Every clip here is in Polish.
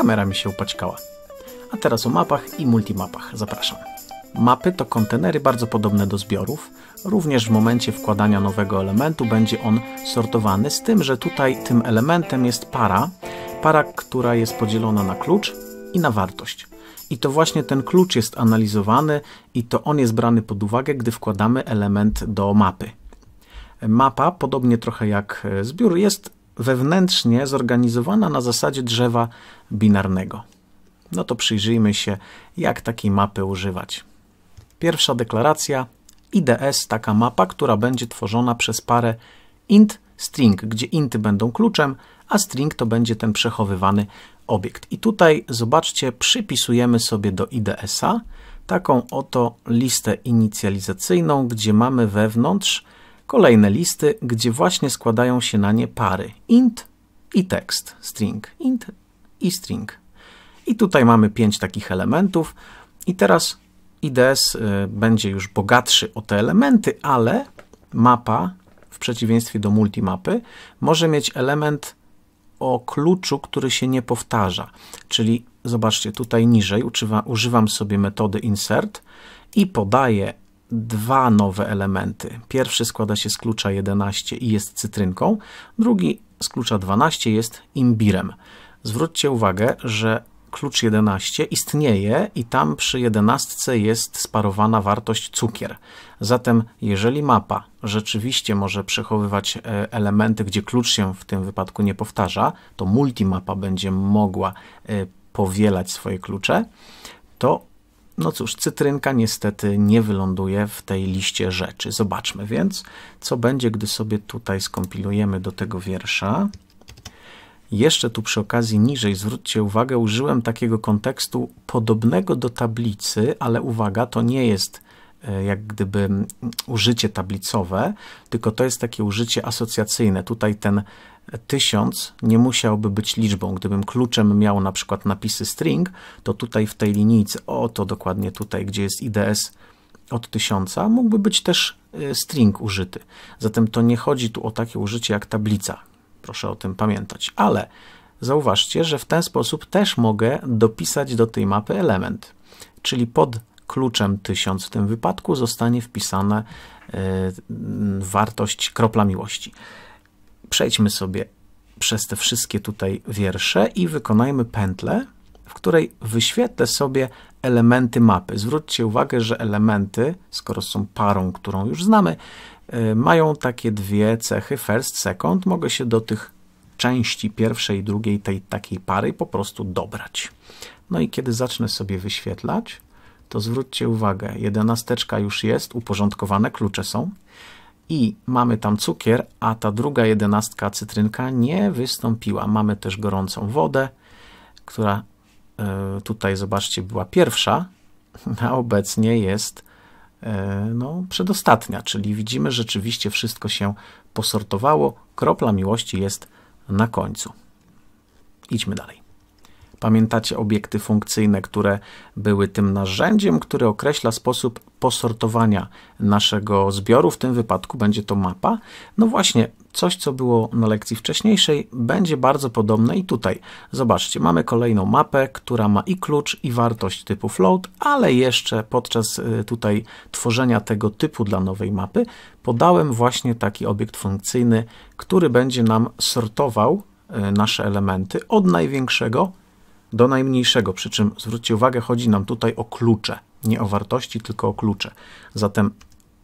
kamera mi się upaćkała. A teraz o mapach i multimapach. Zapraszam. Mapy to kontenery bardzo podobne do zbiorów. Również w momencie wkładania nowego elementu będzie on sortowany, z tym, że tutaj tym elementem jest para. Para, która jest podzielona na klucz i na wartość. I to właśnie ten klucz jest analizowany i to on jest brany pod uwagę, gdy wkładamy element do mapy. Mapa, podobnie trochę jak e, zbiór, jest wewnętrznie zorganizowana na zasadzie drzewa binarnego. No to przyjrzyjmy się, jak takiej mapy używać. Pierwsza deklaracja IDS, taka mapa, która będzie tworzona przez parę int string, gdzie inty będą kluczem, a string to będzie ten przechowywany obiekt. I tutaj zobaczcie, przypisujemy sobie do IDS-a taką oto listę inicjalizacyjną, gdzie mamy wewnątrz kolejne listy, gdzie właśnie składają się na nie pary int i tekst, string, int i string. I tutaj mamy pięć takich elementów i teraz IDS y, będzie już bogatszy o te elementy, ale mapa, w przeciwieństwie do multimapy, może mieć element o kluczu, który się nie powtarza. Czyli zobaczcie, tutaj niżej używam sobie metody insert i podaję dwa nowe elementy. Pierwszy składa się z klucza 11 i jest cytrynką, drugi z klucza 12 jest imbirem. Zwróćcie uwagę, że klucz 11 istnieje i tam przy 11 jest sparowana wartość cukier. Zatem jeżeli mapa rzeczywiście może przechowywać e, elementy, gdzie klucz się w tym wypadku nie powtarza, to multimapa będzie mogła e, powielać swoje klucze, to no cóż, cytrynka niestety nie wyląduje w tej liście rzeczy. Zobaczmy więc, co będzie, gdy sobie tutaj skompilujemy do tego wiersza. Jeszcze tu przy okazji niżej zwróćcie uwagę, użyłem takiego kontekstu podobnego do tablicy, ale uwaga, to nie jest E, jak gdyby użycie tablicowe, tylko to jest takie użycie asocjacyjne. Tutaj ten tysiąc nie musiałby być liczbą. Gdybym kluczem miał na przykład napisy string, to tutaj w tej linijce, o to dokładnie tutaj, gdzie jest IDS od tysiąca, mógłby być też e, string użyty. Zatem to nie chodzi tu o takie użycie jak tablica. Proszę o tym pamiętać. Ale zauważcie, że w ten sposób też mogę dopisać do tej mapy element. Czyli pod kluczem 1000 w tym wypadku zostanie wpisana e, wartość kropla miłości. Przejdźmy sobie przez te wszystkie tutaj wiersze i wykonajmy pętlę, w której wyświetlę sobie elementy mapy. Zwróćcie uwagę, że elementy, skoro są parą, którą już znamy, e, mają takie dwie cechy, first, second. Mogę się do tych części pierwszej i drugiej tej takiej pary po prostu dobrać. No i kiedy zacznę sobie wyświetlać, to zwróćcie uwagę, jedenasteczka już jest, uporządkowane, klucze są i mamy tam cukier, a ta druga jedenastka cytrynka nie wystąpiła. Mamy też gorącą wodę, która e, tutaj zobaczcie była pierwsza, a obecnie jest e, no, przedostatnia, czyli widzimy rzeczywiście wszystko się posortowało, kropla miłości jest na końcu. Idźmy dalej. Pamiętacie obiekty funkcyjne, które były tym narzędziem, które określa sposób posortowania naszego zbioru, w tym wypadku będzie to mapa. No właśnie, coś co było na lekcji wcześniejszej będzie bardzo podobne i tutaj. Zobaczcie, mamy kolejną mapę, która ma i klucz i wartość typu float, ale jeszcze podczas y, tutaj tworzenia tego typu dla nowej mapy podałem właśnie taki obiekt funkcyjny, który będzie nam sortował y, nasze elementy od największego do najmniejszego, przy czym zwróćcie uwagę, chodzi nam tutaj o klucze, nie o wartości, tylko o klucze. Zatem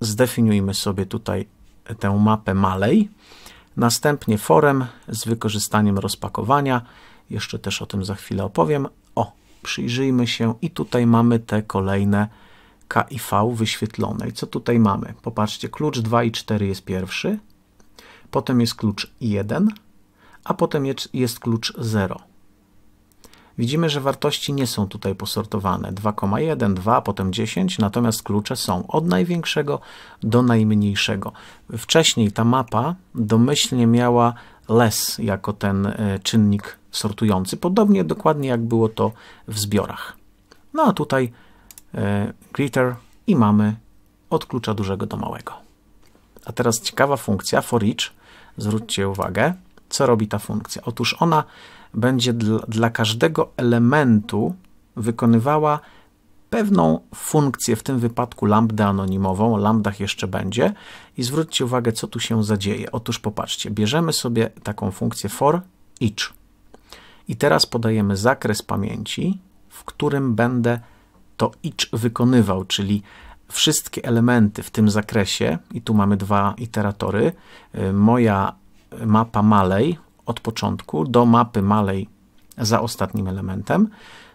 zdefiniujmy sobie tutaj tę mapę malej, następnie forem z wykorzystaniem rozpakowania, jeszcze też o tym za chwilę opowiem. O, przyjrzyjmy się i tutaj mamy te kolejne K i V wyświetlone. I co tutaj mamy? Popatrzcie, klucz 2 i 4 jest pierwszy, potem jest klucz 1, a potem jest, jest klucz 0. Widzimy, że wartości nie są tutaj posortowane. 2,1, 2, potem 10, natomiast klucze są od największego do najmniejszego. Wcześniej ta mapa domyślnie miała less jako ten e, czynnik sortujący, podobnie dokładnie jak było to w zbiorach. No a tutaj e, greater i mamy od klucza dużego do małego. A teraz ciekawa funkcja for each. Zwróćcie uwagę, co robi ta funkcja. Otóż ona będzie dla, dla każdego elementu wykonywała pewną funkcję, w tym wypadku lambdę anonimową, o lambdach jeszcze będzie i zwróćcie uwagę, co tu się zadzieje. Otóż popatrzcie, bierzemy sobie taką funkcję for each i teraz podajemy zakres pamięci, w którym będę to each wykonywał, czyli wszystkie elementy w tym zakresie i tu mamy dwa iteratory, y, moja mapa malej, od początku do mapy malej za ostatnim elementem.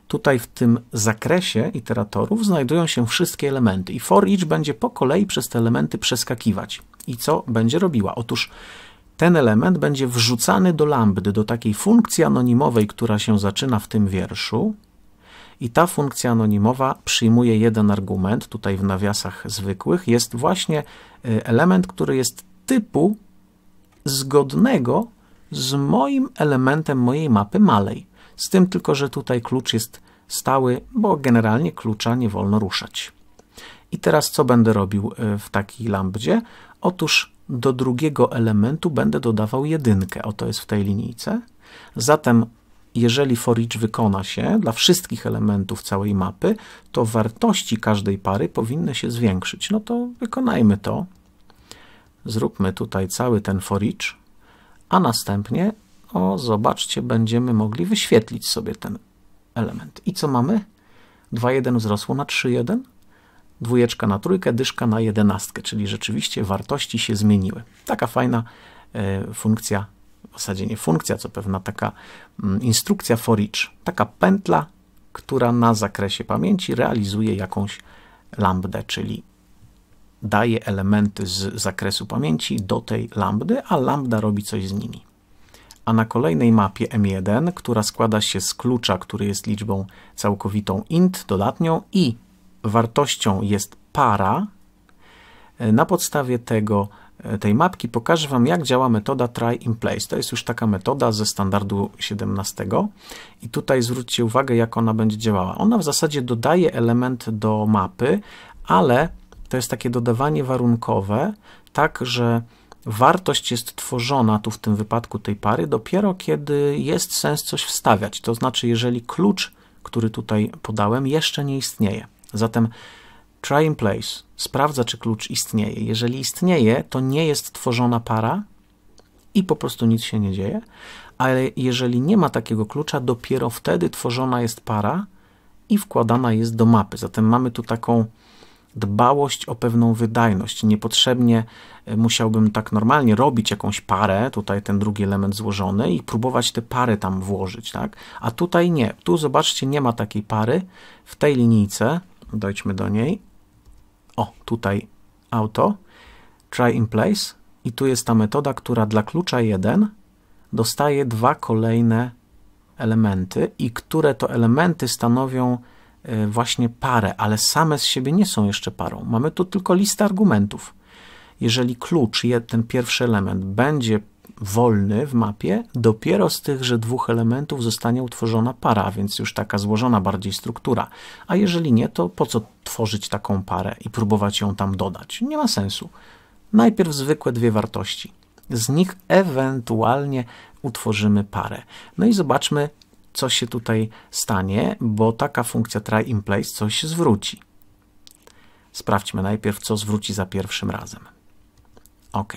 Tutaj w tym zakresie iteratorów znajdują się wszystkie elementy i for each będzie po kolei przez te elementy przeskakiwać. I co będzie robiła? Otóż ten element będzie wrzucany do lambdy, do takiej funkcji anonimowej, która się zaczyna w tym wierszu. I ta funkcja anonimowa przyjmuje jeden argument, tutaj w nawiasach zwykłych, jest właśnie y, element, który jest typu zgodnego z moim elementem mojej mapy malej. Z tym tylko, że tutaj klucz jest stały, bo generalnie klucza nie wolno ruszać. I teraz co będę robił e, w takiej lambdzie? Otóż do drugiego elementu będę dodawał jedynkę, oto jest w tej linijce. Zatem jeżeli for each wykona się dla wszystkich elementów całej mapy, to wartości każdej pary powinny się zwiększyć. No to wykonajmy to. Zróbmy tutaj cały ten for each a następnie, o zobaczcie, będziemy mogli wyświetlić sobie ten element. I co mamy? 2,1 wzrosło na 3,1, dwójeczka na trójkę, dyszka na jedenastkę, czyli rzeczywiście wartości się zmieniły. Taka fajna e, funkcja, w zasadzie nie funkcja, co pewna taka mm, instrukcja for each, taka pętla, która na zakresie pamięci realizuje jakąś lambdę, czyli daje elementy z zakresu pamięci do tej lambdy, a lambda robi coś z nimi. A na kolejnej mapie M1, która składa się z klucza, który jest liczbą całkowitą int dodatnią i wartością jest para, e, na podstawie tego e, tej mapki pokażę Wam, jak działa metoda try in place. To jest już taka metoda ze standardu 17 i tutaj zwróćcie uwagę, jak ona będzie działała. Ona w zasadzie dodaje element do mapy, ale to jest takie dodawanie warunkowe, tak że wartość jest tworzona tu w tym wypadku tej pary dopiero kiedy jest sens coś wstawiać, to znaczy jeżeli klucz, który tutaj podałem, jeszcze nie istnieje. Zatem try in place sprawdza, czy klucz istnieje. Jeżeli istnieje, to nie jest tworzona para i po prostu nic się nie dzieje, ale jeżeli nie ma takiego klucza, dopiero wtedy tworzona jest para i wkładana jest do mapy. Zatem mamy tu taką dbałość o pewną wydajność. Niepotrzebnie e, musiałbym tak normalnie robić jakąś parę, tutaj ten drugi element złożony i próbować te pary tam włożyć, tak? A tutaj nie. Tu zobaczcie, nie ma takiej pary. W tej linijce, dojdźmy do niej. O, tutaj auto, try in place i tu jest ta metoda, która dla klucza 1 dostaje dwa kolejne elementy i które to elementy stanowią Y, właśnie parę, ale same z siebie nie są jeszcze parą. Mamy tu tylko listę argumentów. Jeżeli klucz, ten pierwszy element, będzie wolny w mapie, dopiero z tychże dwóch elementów zostanie utworzona para, więc już taka złożona bardziej struktura. A jeżeli nie, to po co tworzyć taką parę i próbować ją tam dodać? Nie ma sensu. Najpierw zwykłe dwie wartości. Z nich ewentualnie utworzymy parę. No i zobaczmy, co się tutaj stanie, bo taka funkcja try in place coś zwróci. Sprawdźmy najpierw, co zwróci za pierwszym razem. OK.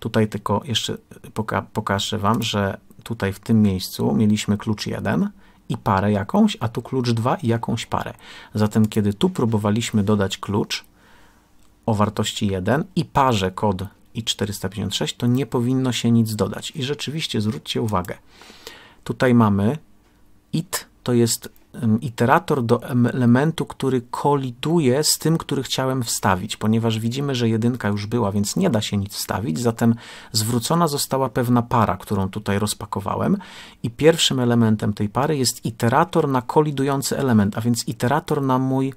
Tutaj tylko jeszcze poka pokażę Wam, że tutaj w tym miejscu mieliśmy klucz 1 i parę jakąś, a tu klucz 2 i jakąś parę. Zatem kiedy tu próbowaliśmy dodać klucz o wartości 1 i parze kod i 456, to nie powinno się nic dodać. I rzeczywiście zwróćcie uwagę, Tutaj mamy it, to jest iterator do elementu, który koliduje z tym, który chciałem wstawić, ponieważ widzimy, że jedynka już była, więc nie da się nic wstawić, zatem zwrócona została pewna para, którą tutaj rozpakowałem i pierwszym elementem tej pary jest iterator na kolidujący element, a więc iterator na mój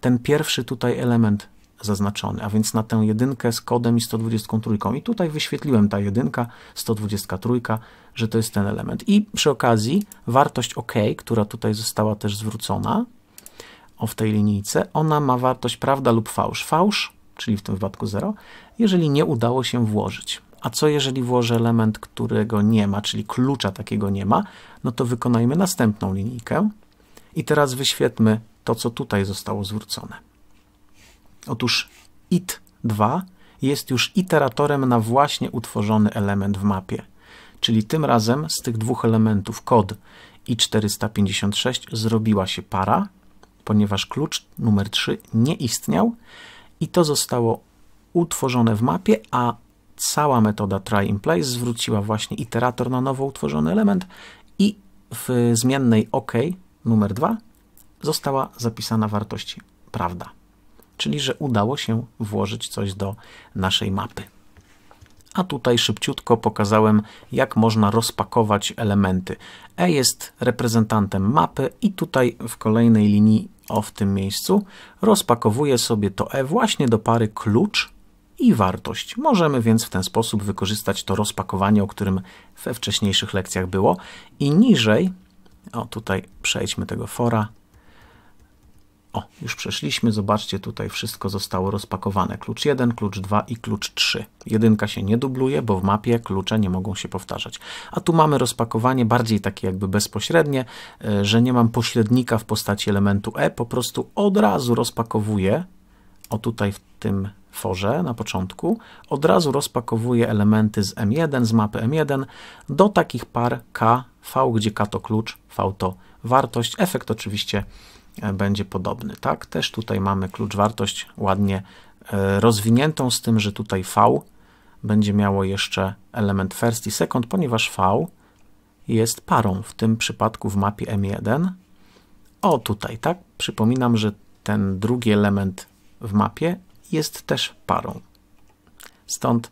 ten pierwszy tutaj element zaznaczony, a więc na tę jedynkę z kodem i 123. I tutaj wyświetliłem ta jedynka, 123, że to jest ten element. I przy okazji wartość OK, która tutaj została też zwrócona o w tej linijce, ona ma wartość prawda lub fałsz. Fałsz, czyli w tym wypadku 0, jeżeli nie udało się włożyć. A co jeżeli włożę element, którego nie ma, czyli klucza takiego nie ma, no to wykonajmy następną linijkę i teraz wyświetlmy to, co tutaj zostało zwrócone. Otóż it2 jest już iteratorem na właśnie utworzony element w mapie, czyli tym razem z tych dwóch elementów kod i456 zrobiła się para, ponieważ klucz numer 3 nie istniał i to zostało utworzone w mapie, a cała metoda try in place zwróciła właśnie iterator na nowo utworzony element i w zmiennej OK numer 2 została zapisana wartość prawda czyli że udało się włożyć coś do naszej mapy. A tutaj szybciutko pokazałem, jak można rozpakować elementy. E jest reprezentantem mapy i tutaj w kolejnej linii, o w tym miejscu, rozpakowuję sobie to E właśnie do pary klucz i wartość. Możemy więc w ten sposób wykorzystać to rozpakowanie, o którym we wcześniejszych lekcjach było. I niżej, o tutaj przejdźmy tego fora, o, już przeszliśmy, zobaczcie, tutaj wszystko zostało rozpakowane. Klucz 1, klucz 2 i klucz 3. Jedynka się nie dubluje, bo w mapie klucze nie mogą się powtarzać. A tu mamy rozpakowanie bardziej takie jakby bezpośrednie, e, że nie mam pośrednika w postaci elementu E, po prostu od razu rozpakowuję, o tutaj w tym forze na początku, od razu rozpakowuję elementy z M1, z mapy M1 do takich par K, V, gdzie K to klucz, V to wartość, efekt oczywiście E, będzie podobny. Tak, też tutaj mamy klucz wartość ładnie e, rozwiniętą, z tym, że tutaj V będzie miało jeszcze element first i second, ponieważ V jest parą, w tym przypadku w mapie M1. O, tutaj, tak? Przypominam, że ten drugi element w mapie jest też parą. Stąd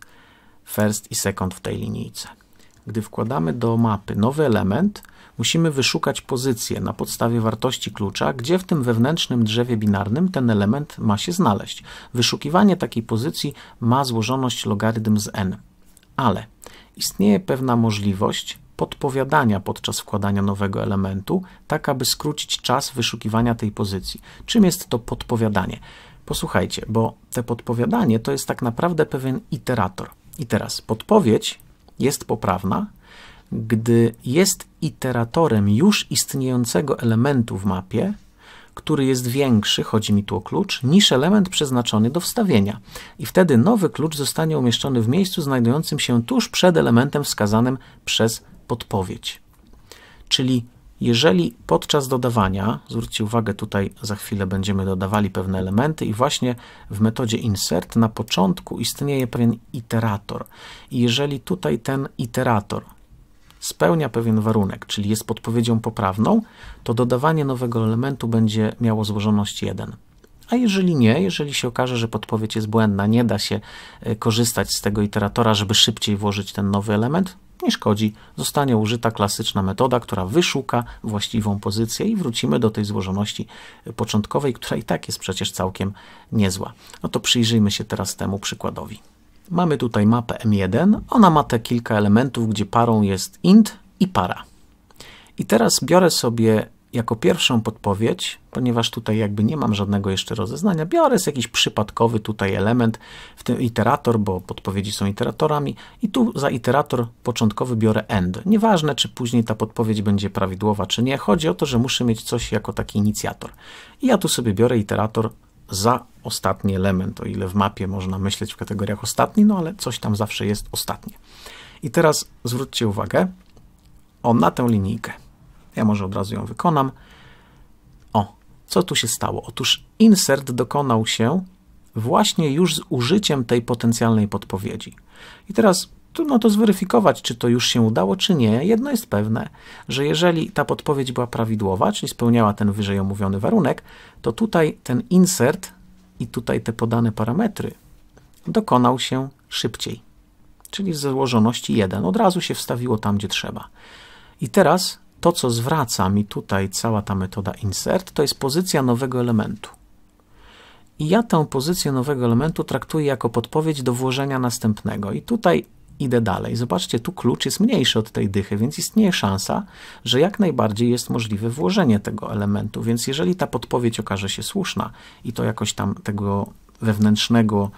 first i second w tej linijce. Gdy wkładamy do mapy nowy element, musimy wyszukać pozycję na podstawie wartości klucza, gdzie w tym wewnętrznym drzewie binarnym ten element ma się znaleźć. Wyszukiwanie takiej pozycji ma złożoność logarytm z n. Ale istnieje pewna możliwość podpowiadania podczas wkładania nowego elementu, tak aby skrócić czas wyszukiwania tej pozycji. Czym jest to podpowiadanie? Posłuchajcie, bo te podpowiadanie to jest tak naprawdę pewien iterator. I teraz podpowiedź jest poprawna, gdy jest iteratorem już istniejącego elementu w mapie, który jest większy, chodzi mi tu o klucz, niż element przeznaczony do wstawienia. I wtedy nowy klucz zostanie umieszczony w miejscu znajdującym się tuż przed elementem wskazanym przez podpowiedź. Czyli jeżeli podczas dodawania, zwróćcie uwagę, tutaj za chwilę będziemy dodawali pewne elementy i właśnie w metodzie insert na początku istnieje pewien iterator. I jeżeli tutaj ten iterator spełnia pewien warunek, czyli jest podpowiedzią poprawną, to dodawanie nowego elementu będzie miało złożoność 1. A jeżeli nie, jeżeli się okaże, że podpowiedź jest błędna, nie da się e, korzystać z tego iteratora, żeby szybciej włożyć ten nowy element, nie szkodzi, zostanie użyta klasyczna metoda, która wyszuka właściwą pozycję i wrócimy do tej złożoności e, początkowej, która i tak jest przecież całkiem niezła. No to przyjrzyjmy się teraz temu przykładowi. Mamy tutaj mapę M1. Ona ma te kilka elementów, gdzie parą jest int i para. I teraz biorę sobie jako pierwszą podpowiedź, ponieważ tutaj jakby nie mam żadnego jeszcze rozeznania, biorę z jakiś przypadkowy tutaj element, w tym iterator, bo podpowiedzi są iteratorami i tu za iterator początkowy biorę end. Nieważne, czy później ta podpowiedź będzie prawidłowa, czy nie. Chodzi o to, że muszę mieć coś jako taki inicjator. I ja tu sobie biorę iterator za ostatni element, o ile w mapie można myśleć w kategoriach ostatni, no ale coś tam zawsze jest ostatnie. I teraz zwróćcie uwagę o na tę linijkę. Ja może od razu ją wykonam. O, co tu się stało? Otóż insert dokonał się właśnie już z użyciem tej potencjalnej podpowiedzi. I teraz trudno to zweryfikować, czy to już się udało, czy nie. Jedno jest pewne, że jeżeli ta podpowiedź była prawidłowa, czyli spełniała ten wyżej omówiony warunek, to tutaj ten insert i tutaj te podane parametry dokonał się szybciej, czyli w złożoności 1. Od razu się wstawiło tam, gdzie trzeba. I teraz to, co zwraca mi tutaj cała ta metoda insert, to jest pozycja nowego elementu. I ja tę pozycję nowego elementu traktuję jako podpowiedź do włożenia następnego. I tutaj idę dalej. Zobaczcie, tu klucz jest mniejszy od tej dychy, więc istnieje szansa, że jak najbardziej jest możliwe włożenie tego elementu. Więc jeżeli ta podpowiedź okaże się słuszna i to jakoś tam tego wewnętrznego,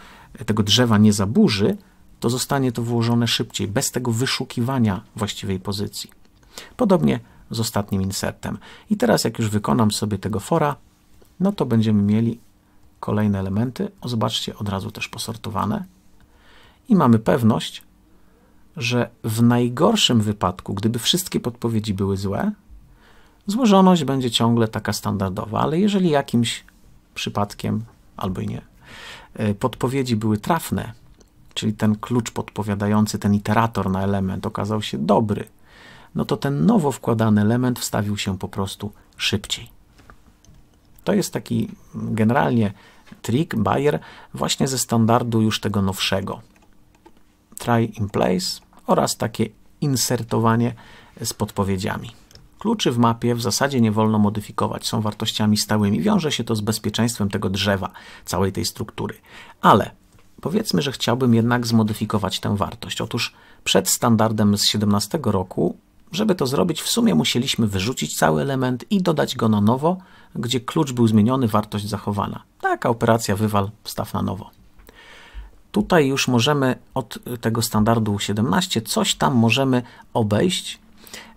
tego drzewa nie zaburzy, to zostanie to włożone szybciej, bez tego wyszukiwania właściwej pozycji. Podobnie z ostatnim insertem. I teraz jak już wykonam sobie tego fora, no to będziemy mieli kolejne elementy, o, zobaczcie, od razu też posortowane. I mamy pewność, że w najgorszym wypadku, gdyby wszystkie podpowiedzi były złe, złożoność będzie ciągle taka standardowa, ale jeżeli jakimś przypadkiem, albo i nie, y, podpowiedzi były trafne, czyli ten klucz podpowiadający, ten iterator na element okazał się dobry, no to ten nowo wkładany element wstawił się po prostu szybciej. To jest taki generalnie trik, Bayer właśnie ze standardu już tego nowszego. Try in place, oraz takie insertowanie z podpowiedziami. Kluczy w mapie w zasadzie nie wolno modyfikować, są wartościami stałymi. Wiąże się to z bezpieczeństwem tego drzewa, całej tej struktury. Ale powiedzmy, że chciałbym jednak zmodyfikować tę wartość. Otóż przed standardem z 17 roku, żeby to zrobić, w sumie musieliśmy wyrzucić cały element i dodać go na nowo, gdzie klucz był zmieniony, wartość zachowana. Taka operacja wywal, wstaw na nowo. Tutaj już możemy od tego standardu 17 coś tam możemy obejść,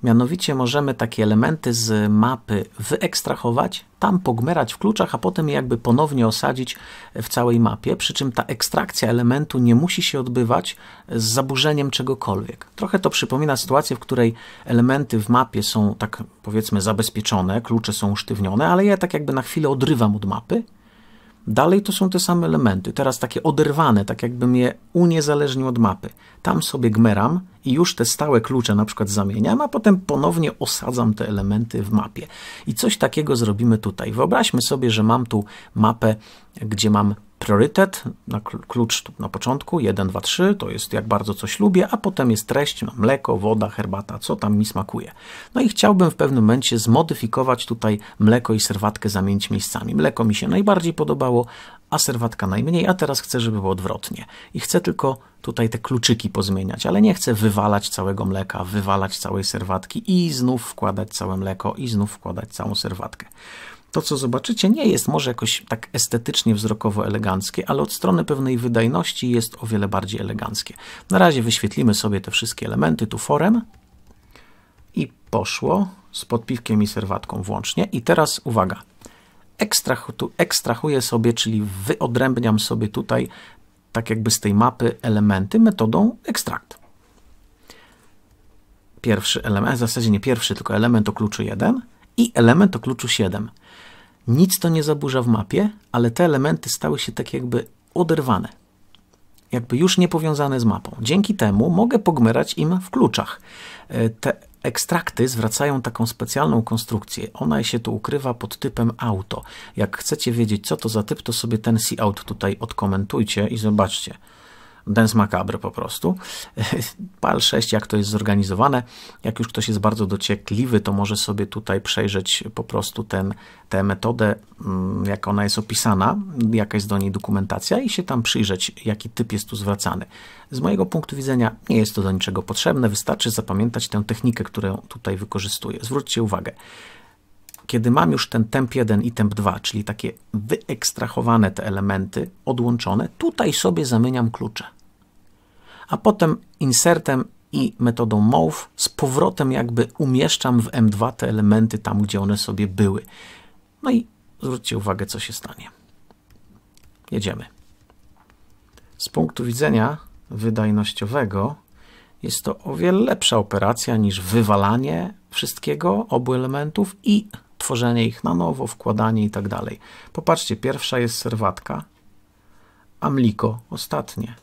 Mianowicie możemy takie elementy z mapy wyekstrahować, tam pogmerać w kluczach, a potem jakby ponownie osadzić w całej mapie, przy czym ta ekstrakcja elementu nie musi się odbywać z zaburzeniem czegokolwiek. Trochę to przypomina sytuację, w której elementy w mapie są tak powiedzmy zabezpieczone, klucze są usztywnione, ale ja tak jakby na chwilę odrywam od mapy Dalej to są te same elementy, teraz takie oderwane, tak jakbym je uniezależnił od mapy. Tam sobie gmeram i już te stałe klucze na przykład zamieniam, a potem ponownie osadzam te elementy w mapie. I coś takiego zrobimy tutaj. Wyobraźmy sobie, że mam tu mapę, gdzie mam priorytet, na klucz na początku, 1, 2, 3, to jest jak bardzo coś lubię, a potem jest treść, mleko, woda, herbata, co tam mi smakuje. No i chciałbym w pewnym momencie zmodyfikować tutaj mleko i serwatkę, zamienić miejscami. Mleko mi się najbardziej podobało, a serwatka najmniej, a teraz chcę, żeby było odwrotnie. I chcę tylko tutaj te kluczyki pozmieniać, ale nie chcę wywalać całego mleka, wywalać całej serwatki i znów wkładać całe mleko i znów wkładać całą serwatkę to, co zobaczycie, nie jest może jakoś tak estetycznie, wzrokowo eleganckie, ale od strony pewnej wydajności jest o wiele bardziej eleganckie. Na razie wyświetlimy sobie te wszystkie elementy tu forem i poszło z podpiwkiem i serwatką włącznie. I teraz uwaga, ekstrahuję sobie, czyli wyodrębniam sobie tutaj tak jakby z tej mapy elementy metodą ekstrakt. Pierwszy element, w zasadzie nie pierwszy, tylko element o kluczu 1 i element o kluczu 7. Nic to nie zaburza w mapie, ale te elementy stały się tak jakby oderwane. Jakby już niepowiązane z mapą. Dzięki temu mogę pogmerać im w kluczach. E, te ekstrakty zwracają taką specjalną konstrukcję. Ona się tu ukrywa pod typem auto. Jak chcecie wiedzieć, co to za typ, to sobie ten cout tutaj odkomentujcie i zobaczcie. Dance Macabre po prostu. PAL 6, jak to jest zorganizowane. Jak już ktoś jest bardzo dociekliwy, to może sobie tutaj przejrzeć po prostu ten, tę metodę, mm, jak ona jest opisana, jaka jest do niej dokumentacja i się tam przyjrzeć, jaki typ jest tu zwracany. Z mojego punktu widzenia nie jest to do niczego potrzebne, wystarczy zapamiętać tę technikę, którą tutaj wykorzystuję. Zwróćcie uwagę, kiedy mam już ten temp 1 i temp 2, czyli takie wyekstrahowane te elementy, odłączone, tutaj sobie zamieniam klucze a potem insertem i metodą move z powrotem jakby umieszczam w M2 te elementy tam, gdzie one sobie były. No i zwróćcie uwagę, co się stanie. Jedziemy. Z punktu widzenia wydajnościowego jest to o wiele lepsza operacja niż wywalanie wszystkiego, obu elementów i tworzenie ich na nowo, wkładanie i tak dalej. Popatrzcie, pierwsza jest serwatka, a mliko ostatnie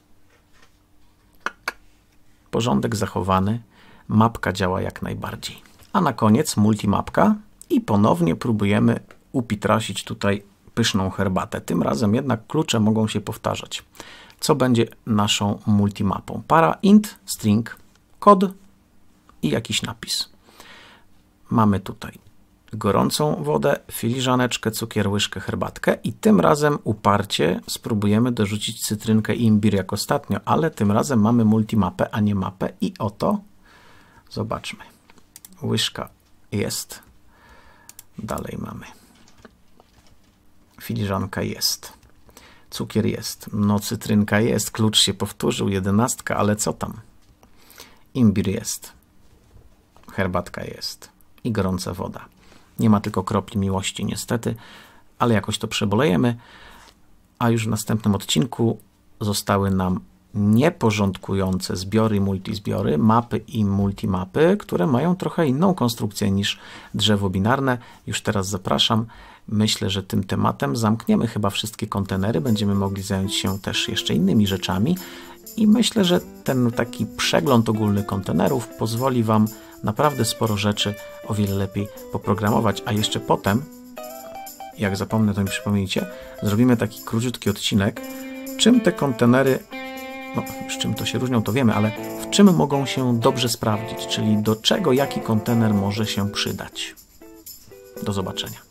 porządek zachowany, mapka działa jak najbardziej. A na koniec multimapka i ponownie próbujemy upitrasić tutaj pyszną herbatę. Tym razem jednak klucze mogą się powtarzać. Co będzie naszą multimapą? Para int, string, kod i jakiś napis. Mamy tutaj gorącą wodę, filiżaneczkę cukier, łyżkę, herbatkę i tym razem uparcie spróbujemy dorzucić cytrynkę i imbir jak ostatnio, ale tym razem mamy multimapę, a nie mapę i oto zobaczmy. Łyżka jest, dalej mamy. Filiżanka jest, cukier jest, no cytrynka jest, klucz się powtórzył, jedenastka, ale co tam? Imbir jest, herbatka jest i gorąca woda. Nie ma tylko kropli miłości, niestety, ale jakoś to przebolejemy. A już w następnym odcinku zostały nam nieporządkujące zbiory i multizbiory, mapy i multimapy, które mają trochę inną konstrukcję niż drzewo binarne. Już teraz zapraszam. Myślę, że tym tematem zamkniemy chyba wszystkie kontenery. Będziemy mogli zająć się też jeszcze innymi rzeczami i myślę, że ten taki przegląd ogólny kontenerów pozwoli Wam naprawdę sporo rzeczy o wiele lepiej poprogramować, a jeszcze potem, jak zapomnę, to mi przypomnijcie, zrobimy taki króciutki odcinek, czym te kontenery no, z czym to się różnią, to wiemy, ale w czym mogą się dobrze sprawdzić, czyli do czego jaki kontener może się przydać. Do zobaczenia.